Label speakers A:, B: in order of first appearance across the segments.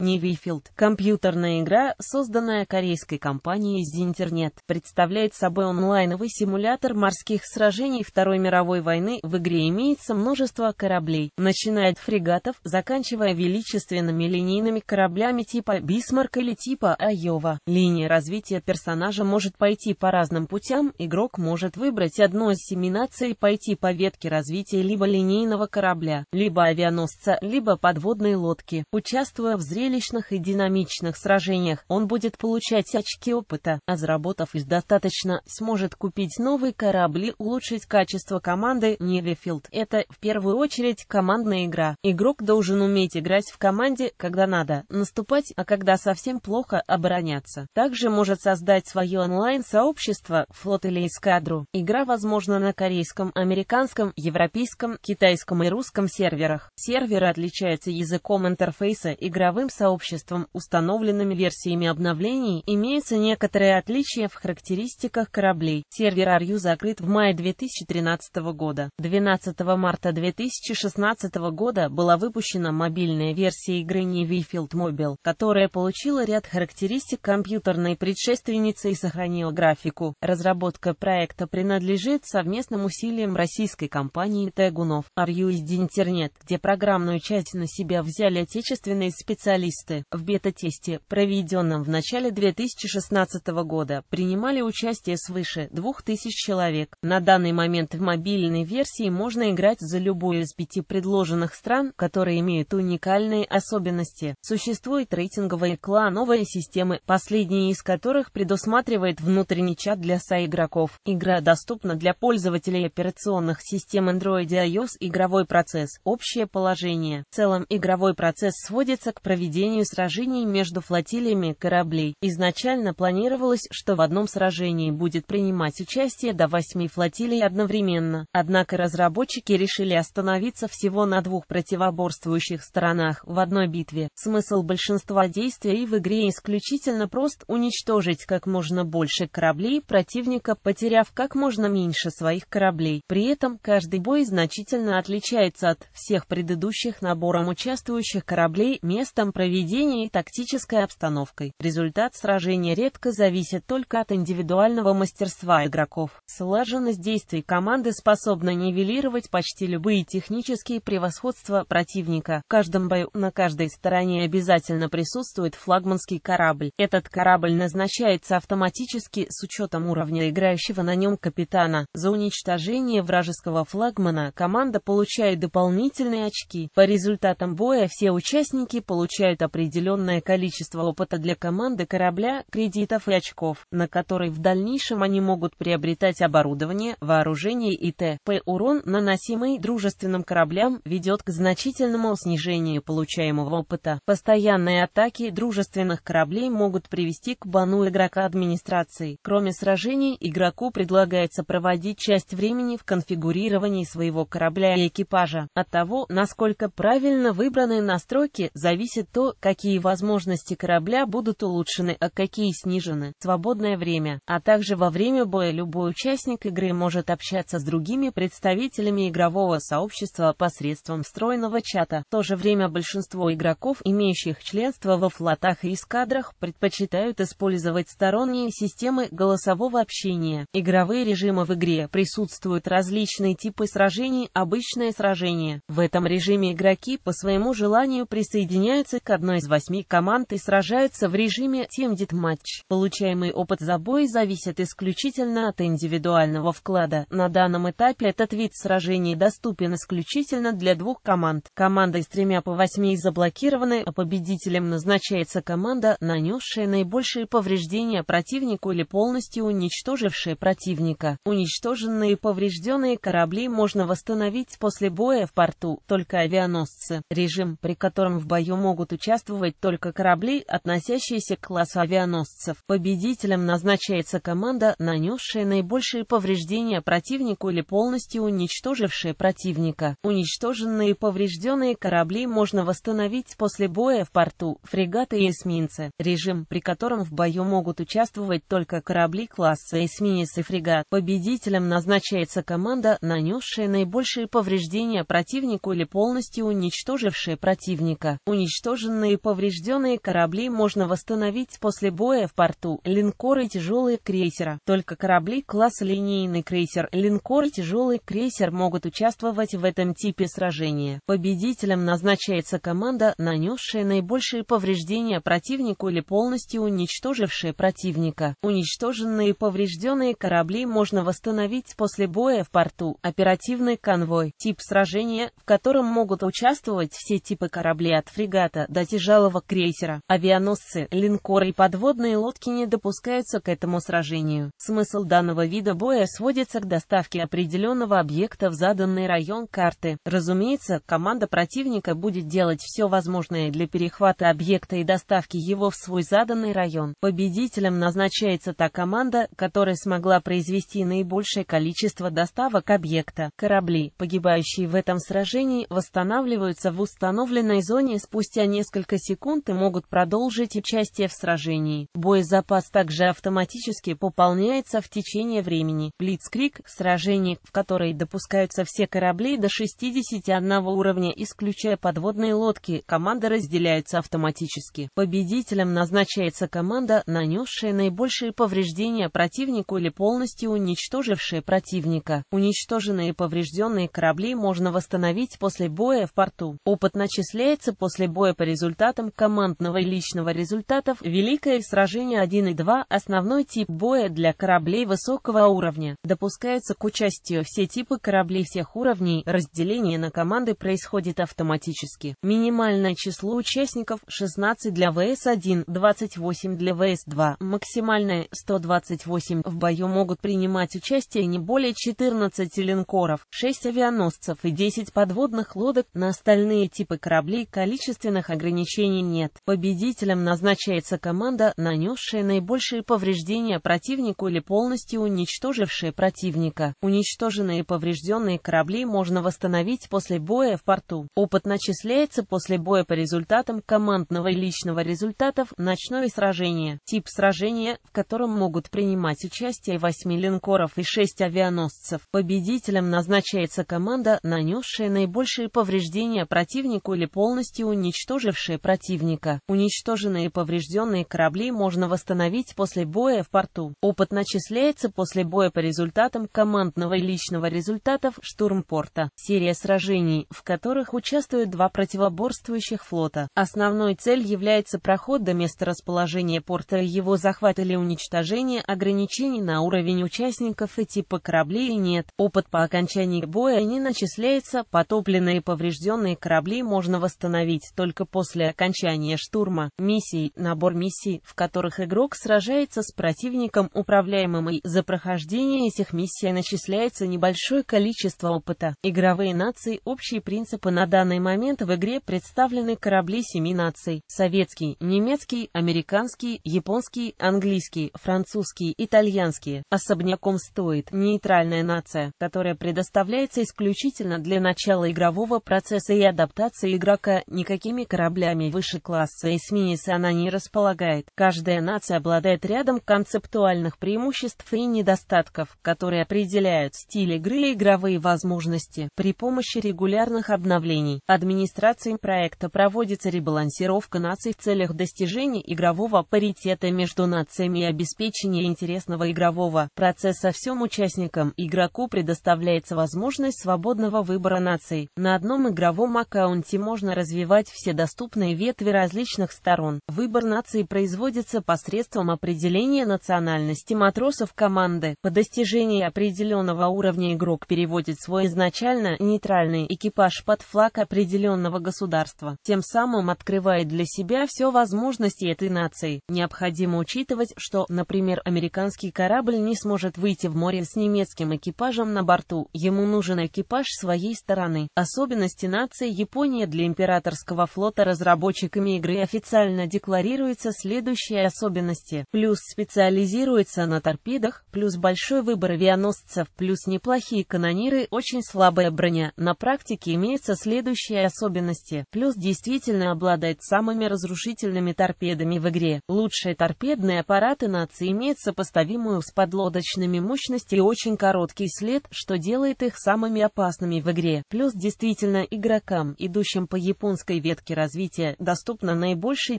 A: Невифилд – компьютерная игра, созданная корейской компанией ZINTERNET, представляет собой онлайновый симулятор морских сражений Второй мировой войны. В игре имеется множество кораблей, начиная от фрегатов, заканчивая величественными линейными кораблями типа «Бисмарк» или типа «Айова». Линия развития персонажа может пойти по разным путям, игрок может выбрать одну из семи и пойти по ветке развития либо линейного корабля, либо авианосца, либо подводной лодки, участвуя в зрелищном зрелищных и динамичных сражениях он будет получать очки опыта, а заработав их достаточно, сможет купить новые корабли, улучшить качество команды Нивефилд. Это, в первую очередь, командная игра. Игрок должен уметь играть в команде, когда надо, наступать, а когда совсем плохо, обороняться. Также может создать свое онлайн-сообщество, флот или эскадру. Игра возможна на корейском, американском, европейском, китайском и русском серверах. Серверы отличаются языком интерфейса, игровым сообществом установленными версиями обновлений, имеются некоторые отличия в характеристиках кораблей. Сервер Арью закрыт в мае 2013 года. 12 марта 2016 года была выпущена мобильная версия игры Nevilfield Mobile, которая получила ряд характеристик компьютерной предшественницы и сохранила графику. Разработка проекта принадлежит совместным усилиям российской компании Тегунов, Арью и Интернет, где программную часть на себя взяли отечественные специалисты Специалисты в бета-тесте, проведенном в начале 2016 года, принимали участие свыше 2000 человек. На данный момент в мобильной версии можно играть за любую из пяти предложенных стран, которые имеют уникальные особенности. Существует рейтинговая клановая системы, последняя из которых предусматривает внутренний чат для соигроков. Игра доступна для пользователей операционных систем Android и iOS. Игровой процесс. Общее положение. В целом игровой процесс сводится к проведению ведению сражений между флотилиями кораблей. Изначально планировалось, что в одном сражении будет принимать участие до восьми флотилий одновременно. Однако разработчики решили остановиться всего на двух противоборствующих сторонах в одной битве. Смысл большинства действий в игре исключительно прост – уничтожить как можно больше кораблей противника, потеряв как можно меньше своих кораблей. При этом каждый бой значительно отличается от всех предыдущих набором участвующих кораблей местом проведения и тактической обстановкой. Результат сражения редко зависит только от индивидуального мастерства игроков. Слаженность действий команды способна нивелировать почти любые технические превосходства противника. В каждом бою на каждой стороне обязательно присутствует флагманский корабль. Этот корабль назначается автоматически с учетом уровня играющего на нем капитана. За уничтожение вражеского флагмана команда получает дополнительные очки. По результатам боя все участники получают означает определенное количество опыта для команды корабля, кредитов и очков, на которые в дальнейшем они могут приобретать оборудование, вооружение и т.п. Урон, наносимый дружественным кораблям, ведет к значительному снижению получаемого опыта. Постоянные атаки дружественных кораблей могут привести к бану игрока администрации. Кроме сражений, игроку предлагается проводить часть времени в конфигурировании своего корабля и экипажа. От того, насколько правильно выбраны настройки, зависит то, то, какие возможности корабля будут улучшены, а какие снижены, свободное время, а также во время боя любой участник игры может общаться с другими представителями игрового сообщества посредством встроенного чата. В то же время большинство игроков, имеющих членство во флотах и эскадрах, предпочитают использовать сторонние системы голосового общения. Игровые режимы в игре присутствуют различные типы сражений, обычное сражение. В этом режиме игроки по своему желанию присоединяются к одной из восьми команд и сражаются в режиме «тимдит-матч». Получаемый опыт за бой зависит исключительно от индивидуального вклада. На данном этапе этот вид сражений доступен исключительно для двух команд. Команды с тремя по восьми заблокированы, а победителем назначается команда, нанесшая наибольшие повреждения противнику или полностью уничтожившая противника. Уничтоженные и поврежденные корабли можно восстановить после боя в порту, только авианосцы. Режим, при котором в бою могут участвовать участвовать только корабли, относящиеся к классу авианосцев. Победителем назначается команда, нанесшая наибольшие повреждения противнику или полностью уничтожившая противника. Уничтоженные и поврежденные корабли можно восстановить после боя в порту, фрегаты и эсминцы. Режим, при котором в бою могут участвовать только корабли класса эсминец и фрегат. Победителем назначается команда, нанесшая наибольшие повреждения противнику или полностью уничтожившая противника. Уничтожен уничтоженные и поврежденные корабли можно восстановить после боя в порту, линкоры тяжелые крейсера. Только корабли класса линейный крейсер, линкор и тяжелый крейсер могут участвовать в этом типе сражения. Победителем назначается команда, нанесшая наибольшие повреждения противнику или полностью уничтожившая противника. Уничтоженные и поврежденные корабли можно восстановить после боя в порту, оперативный конвой, тип сражения, в котором могут участвовать все типы кораблей от фрегата до суда тяжелого крейсера. Авианосцы, линкоры и подводные лодки не допускаются к этому сражению. Смысл данного вида боя сводится к доставке определенного объекта в заданный район карты. Разумеется, команда противника будет делать все возможное для перехвата объекта и доставки его в свой заданный район. Победителем назначается та команда, которая смогла произвести наибольшее количество доставок объекта. Корабли, погибающие в этом сражении, восстанавливаются в установленной зоне спустя несколько несколько секунд и могут продолжить участие в сражении. Боезапас также автоматически пополняется в течение времени. Блицкрик – сражение, в которой допускаются все корабли до 61 уровня, исключая подводные лодки. Команды разделяются автоматически. Победителем назначается команда, нанесшая наибольшие повреждения противнику или полностью уничтожившая противника. Уничтоженные и поврежденные корабли можно восстановить после боя в порту. Опыт начисляется после боя по результату результатом командного и личного результатов, великое сражение 1 и 2, основной тип боя для кораблей высокого уровня. Допускаются к участию все типы кораблей всех уровней, разделение на команды происходит автоматически. Минимальное число участников 16 для ВС-1, 28 для ВС-2, максимальное 128. В бою могут принимать участие не более 14 линкоров, 6 авианосцев и 10 подводных лодок. На остальные типы кораблей количественных ограничений ограничений нет. Победителем назначается команда, нанесшая наибольшие повреждения противнику или полностью уничтожившая противника. Уничтоженные и поврежденные корабли можно восстановить после боя в порту. Опыт начисляется после боя по результатам командного и личного результатов ночное сражение. Тип сражения, в котором могут принимать участие 8 линкоров и 6 авианосцев. Победителем назначается команда, нанесшая наибольшие повреждения противнику или полностью уничтожившая выжившие противника. Уничтоженные и поврежденные корабли можно восстановить после боя в порту. Опыт начисляется после боя по результатам командного и личного результатов штурмпорта. Серия сражений, в которых участвуют два противоборствующих флота. Основной цель является проход до места расположения порта, его захват или уничтожение, ограничений на уровень участников и типа кораблей нет. Опыт по окончании боя не начисляется, потопленные и поврежденные корабли можно восстановить только после После окончания штурма, миссий, набор миссий, в которых игрок сражается с противником управляемым и за прохождение этих миссий начисляется небольшое количество опыта. Игровые нации, общие принципы на данный момент в игре представлены корабли семи наций. Советский, немецкий, американский, японский, английский, французский, итальянский. Особняком стоит нейтральная нация, которая предоставляется исключительно для начала игрового процесса и адаптации игрока никакими кораблями кораблями выше класса эсминец она не располагает. Каждая нация обладает рядом концептуальных преимуществ и недостатков, которые определяют стиль игры и игровые возможности. При помощи регулярных обновлений администрацией проекта проводится ребалансировка наций в целях достижения игрового паритета между нациями и обеспечения интересного игрового процесса всем участникам. Игроку предоставляется возможность свободного выбора наций. На одном игровом аккаунте можно развивать все доступные доступные ветви различных сторон. Выбор нации производится посредством определения национальности матросов команды. По достижении определенного уровня игрок переводит свой изначально нейтральный экипаж под флаг определенного государства, тем самым открывает для себя все возможности этой нации. Необходимо учитывать, что, например, американский корабль не сможет выйти в море с немецким экипажем на борту, ему нужен экипаж своей стороны. Особенности нации Япония для императорского флота разработчиками игры официально декларируются следующие особенности. Плюс специализируется на торпедах, плюс большой выбор авианосцев, плюс неплохие канониры, очень слабая броня. На практике имеются следующие особенности. Плюс действительно обладает самыми разрушительными торпедами в игре. Лучшие торпедные аппараты нации имеют сопоставимую с подлодочными мощности и очень короткий след, что делает их самыми опасными в игре. Плюс действительно игрокам, идущим по японской ветке развития, развития доступно наибольшее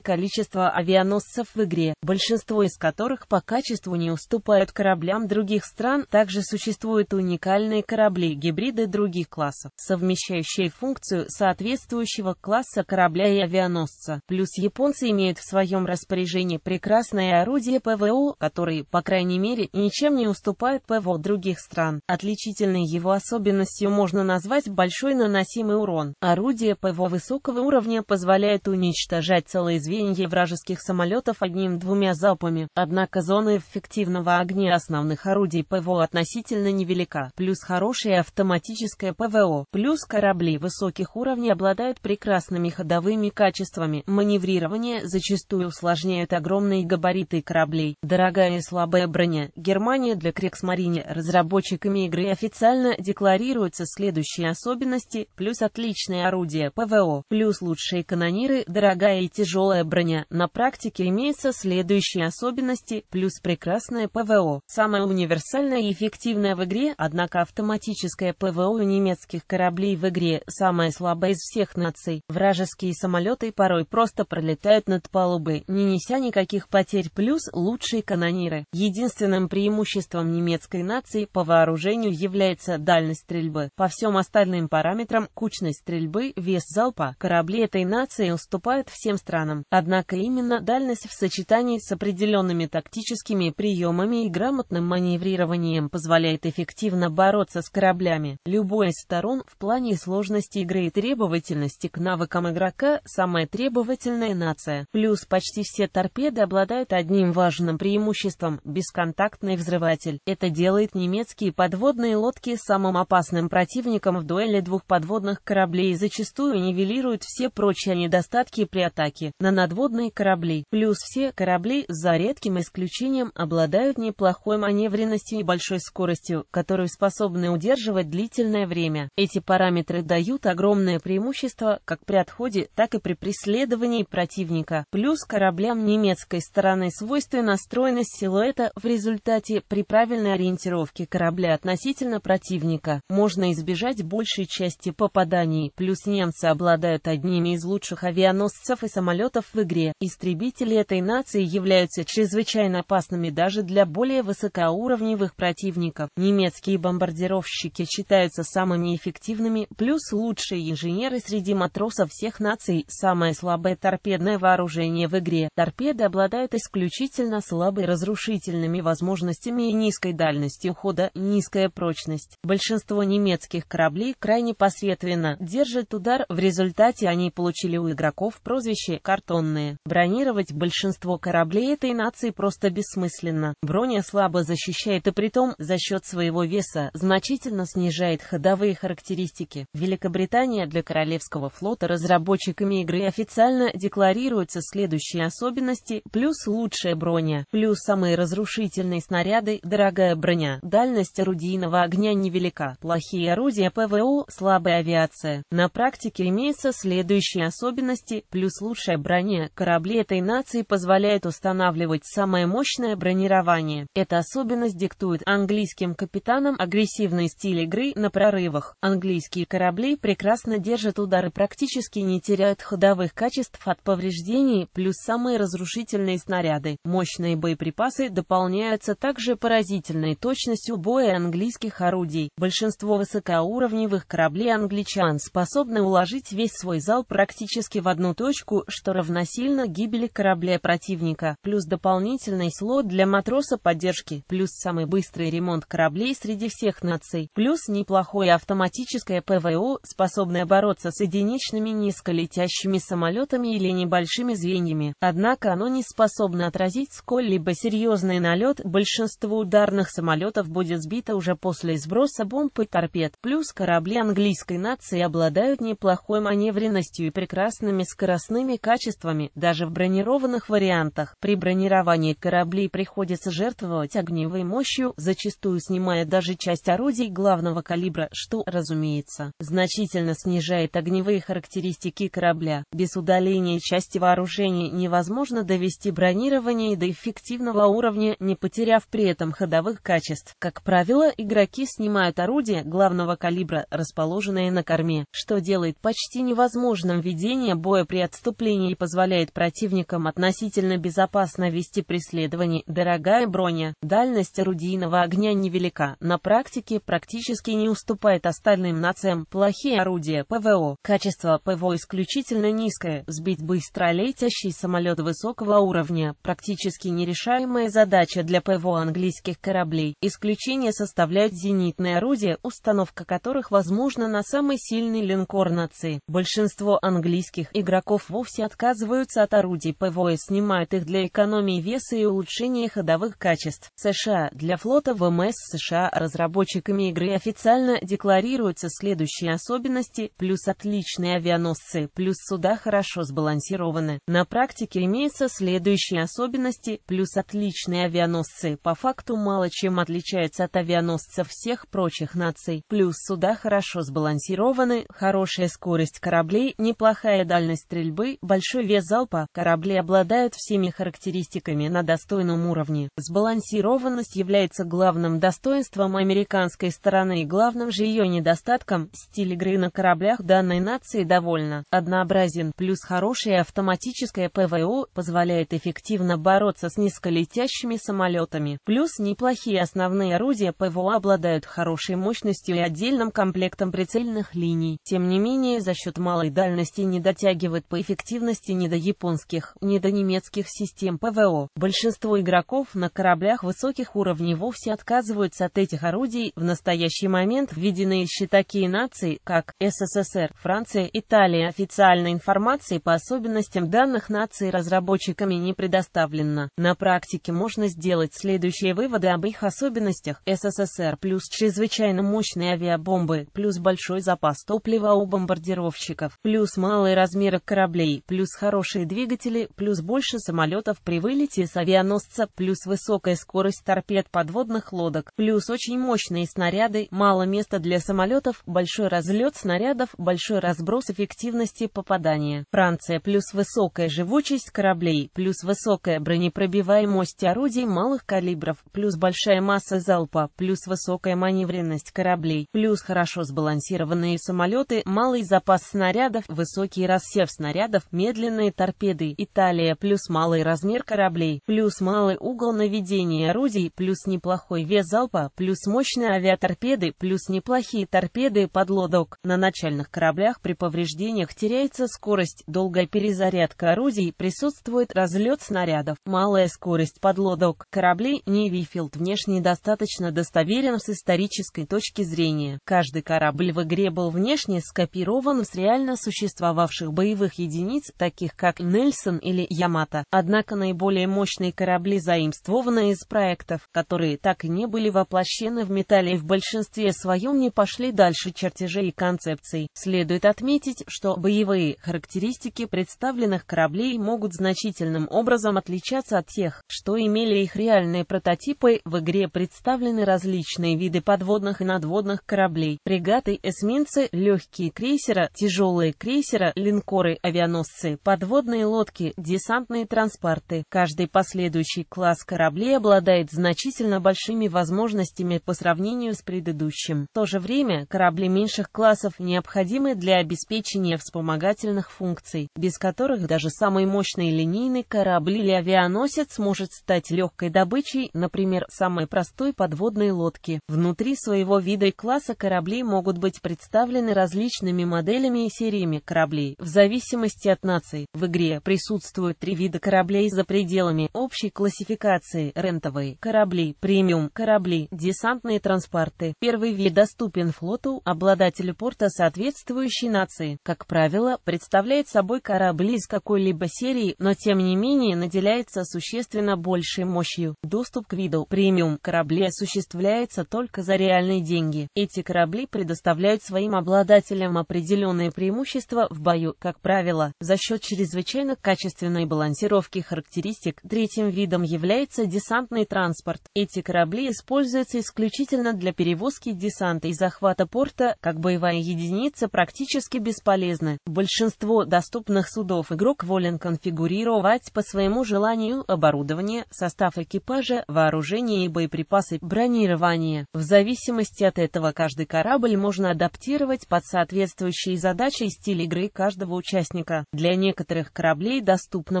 A: количество авианосцев в игре, большинство из которых по качеству не уступают кораблям других стран, также существуют уникальные корабли-гибриды других классов, совмещающие функцию соответствующего класса корабля и авианосца. Плюс японцы имеют в своем распоряжении прекрасное орудие ПВО, которые, по крайней мере, ничем не уступают ПВО других стран. Отличительной его особенностью можно назвать большой наносимый урон. Орудие ПВО высокого уровня позволяет позволяет уничтожать целые звенья вражеских самолетов одним-двумя залпами, однако зона эффективного огня основных орудий ПВО относительно невелика, плюс хорошее автоматическое ПВО, плюс корабли высоких уровней обладают прекрасными ходовыми качествами, маневрирование зачастую усложняют огромные габариты кораблей, дорогая и слабая броня. Германия для Крексмарине разработчиками игры официально декларируются следующие особенности, плюс отличное орудие ПВО, плюс лучшие канониры дорогая и тяжелая броня. На практике имеются следующие особенности, плюс прекрасное ПВО. Самое универсальное и эффективное в игре, однако автоматическое ПВО у немецких кораблей в игре самое слабое из всех наций. Вражеские самолеты порой просто пролетают над палубой, не неся никаких потерь, плюс лучшие канониры. Единственным преимуществом немецкой нации по вооружению является дальность стрельбы. По всем остальным параметрам, кучность стрельбы, вес залпа, корабли этой нации Нации уступают всем странам, однако именно дальность в сочетании с определенными тактическими приемами и грамотным маневрированием позволяет эффективно бороться с кораблями. Любой из сторон в плане сложности игры и требовательности к навыкам игрока самая требовательная нация. Плюс почти все торпеды обладают одним важным преимуществом – бесконтактный взрыватель. Это делает немецкие подводные лодки самым опасным противником в дуэли двух подводных кораблей и зачастую нивелирует все прочие все недостатки при атаке на надводные корабли. Плюс все корабли, за редким исключением, обладают неплохой маневренностью и большой скоростью, которую способны удерживать длительное время. Эти параметры дают огромное преимущество как при отходе, так и при преследовании противника. Плюс кораблям немецкой стороны свойственно настроенность силуэта в результате при правильной ориентировке корабля относительно противника. Можно избежать большей части попаданий, плюс немцы обладают одними из лучших лучших авианосцев и самолетов в игре. Истребители этой нации являются чрезвычайно опасными даже для более высокоуровневых противников. Немецкие бомбардировщики считаются самыми эффективными, плюс лучшие инженеры среди матросов всех наций. Самое слабое торпедное вооружение в игре. Торпеды обладают исключительно слабой разрушительными возможностями и низкой дальностью хода, низкая прочность. Большинство немецких кораблей крайне посредственно держит удар, в результате они получили или у игроков прозвище «картонные». Бронировать большинство кораблей этой нации просто бессмысленно. Броня слабо защищает и притом, за счет своего веса, значительно снижает ходовые характеристики. Великобритания для Королевского флота разработчиками игры официально декларируются следующие особенности, плюс лучшая броня, плюс самые разрушительные снаряды, дорогая броня, дальность орудийного огня невелика, плохие орудия ПВО, слабая авиация. На практике имеются следующие особенности особенности, плюс лучшая броня. Корабли этой нации позволяют устанавливать самое мощное бронирование. Эта особенность диктует английским капитанам агрессивный стиль игры на прорывах. Английские корабли прекрасно держат удары, практически не теряют ходовых качеств от повреждений, плюс самые разрушительные снаряды. Мощные боеприпасы дополняются также поразительной точностью боя английских орудий. Большинство высокоуровневых кораблей англичан способны уложить весь свой зал практически практически в одну точку, что равносильно гибели корабля противника, плюс дополнительный слот для матроса поддержки, плюс самый быстрый ремонт кораблей среди всех наций, плюс неплохое автоматическое ПВО, способное бороться с единичными низколетящими самолетами или небольшими звеньями. Однако оно не способно отразить сколь-либо серьезный налет, большинство ударных самолетов будет сбито уже после сброса бомб и торпед, плюс корабли английской нации обладают неплохой маневренностью и прекрасным прекрасными скоростными качествами даже в бронированных вариантах. При бронировании кораблей приходится жертвовать огневой мощью, зачастую снимая даже часть орудий главного калибра, что, разумеется, значительно снижает огневые характеристики корабля. Без удаления части вооружения невозможно довести бронирование до эффективного уровня, не потеряв при этом ходовых качеств. Как правило, игроки снимают орудия главного калибра, расположенные на корме, что делает почти невозможным видеть ведение боя при отступлении позволяет противникам относительно безопасно вести преследование. Дорогая броня, дальность орудийного огня невелика, на практике практически не уступает остальным нациям. Плохие орудия ПВО. Качество ПВО исключительно низкое. Сбить быстро летящий самолет высокого уровня – практически нерешаемая задача для ПВО английских кораблей. Исключение составляют зенитные орудия, установка которых возможна на самый сильный линкор нации. Большинство английских близких игроков вовсе отказываются от орудий ПВО и снимают их для экономии веса и улучшения ходовых качеств. США. Для флота ВМС США разработчиками игры официально декларируются следующие особенности, плюс отличные авианосцы, плюс суда хорошо сбалансированы. На практике имеются следующие особенности, плюс отличные авианосцы, по факту мало чем отличаются от авианосцев всех прочих наций, плюс суда хорошо сбалансированы, хорошая скорость кораблей, неплохая плохая дальность стрельбы, большой вес залпа, корабли обладают всеми характеристиками на достойном уровне. Сбалансированность является главным достоинством американской стороны и главным же ее недостатком, стиль игры на кораблях данной нации довольно однообразен, плюс хорошее автоматическое ПВО позволяет эффективно бороться с низколетящими самолетами, плюс неплохие основные орудия ПВО обладают хорошей мощностью и отдельным комплектом прицельных линий. Тем не менее, за счет малой дальности не дотягивает по эффективности ни до японских, ни до немецких систем ПВО. Большинство игроков на кораблях высоких уровней вовсе отказываются от этих орудий. В настоящий момент введены еще такие нации, как СССР, Франция, Италия. Официальной информации по особенностям данных наций разработчиками не предоставлено. На практике можно сделать следующие выводы об их особенностях. СССР плюс чрезвычайно мощные авиабомбы, плюс большой запас топлива у бомбардировщиков, плюс мало малые размеры кораблей, плюс хорошие двигатели, плюс больше самолетов при вылете с авианосца, плюс высокая скорость торпед подводных лодок, плюс очень мощные снаряды, мало места для самолетов, большой разлет снарядов, большой разброс эффективности попадания. Франция плюс высокая живучесть кораблей, плюс высокая бронепробиваемость орудий малых калибров, плюс большая масса залпа, плюс высокая маневренность кораблей, плюс хорошо сбалансированные самолеты, малый запас снарядов, высокий высокий рассев снарядов, медленные торпеды, Италия плюс малый размер кораблей, плюс малый угол наведения орудий, плюс неплохой вес залпа, плюс мощные авиаторпеды, плюс неплохие торпеды подлодок. На начальных кораблях при повреждениях теряется скорость, долгая перезарядка орудий, присутствует разлет снарядов, малая скорость подлодок. Корабли Невифилд внешне достаточно достоверен с исторической точки зрения. Каждый корабль в игре был внешне скопирован с реально существовавшего существовавших боевых единиц, таких как Нельсон или Ямато. Однако наиболее мощные корабли заимствованы из проектов, которые так и не были воплощены в металле и в большинстве своем не пошли дальше чертежей и концепций. Следует отметить, что боевые характеристики представленных кораблей могут значительным образом отличаться от тех, что имели их реальные прототипы. В игре представлены различные виды подводных и надводных кораблей, фрегаты, эсминцы, легкие крейсера, тяжелые крейсера, линкоры, авианосцы, подводные лодки, десантные транспорты. Каждый последующий класс кораблей обладает значительно большими возможностями по сравнению с предыдущим. В то же время корабли меньших классов необходимы для обеспечения вспомогательных функций, без которых даже самый мощный линейный корабль или авианосец может стать легкой добычей, например, самой простой подводной лодки. Внутри своего вида и класса корабли могут быть представлены различными моделями и сериями кораблей, кораблей. В зависимости от наций, в игре присутствуют три вида кораблей за пределами общей классификации рентовые корабли, премиум корабли, десантные транспорты. Первый вид доступен флоту, обладателю порта соответствующей нации. Как правило, представляет собой корабли из какой-либо серии, но тем не менее наделяется существенно большей мощью. Доступ к виду премиум кораблей осуществляется только за реальные деньги. Эти корабли предоставляют своим обладателям определенные преимущества в бою, как правило, за счет чрезвычайно качественной балансировки характеристик. Третьим видом является десантный транспорт. Эти корабли используются исключительно для перевозки десанта и захвата порта, как боевая единица практически бесполезны. Большинство доступных судов игрок волен конфигурировать по своему желанию оборудование, состав экипажа, вооружение и боеприпасы, бронирование. В зависимости от этого каждый корабль можно адаптировать под соответствующие задачи и стиль игры каждого участника. Для некоторых кораблей доступна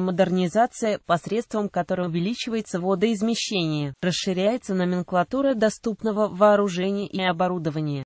A: модернизация, посредством которой увеличивается водоизмещение, расширяется номенклатура доступного вооружения и оборудования.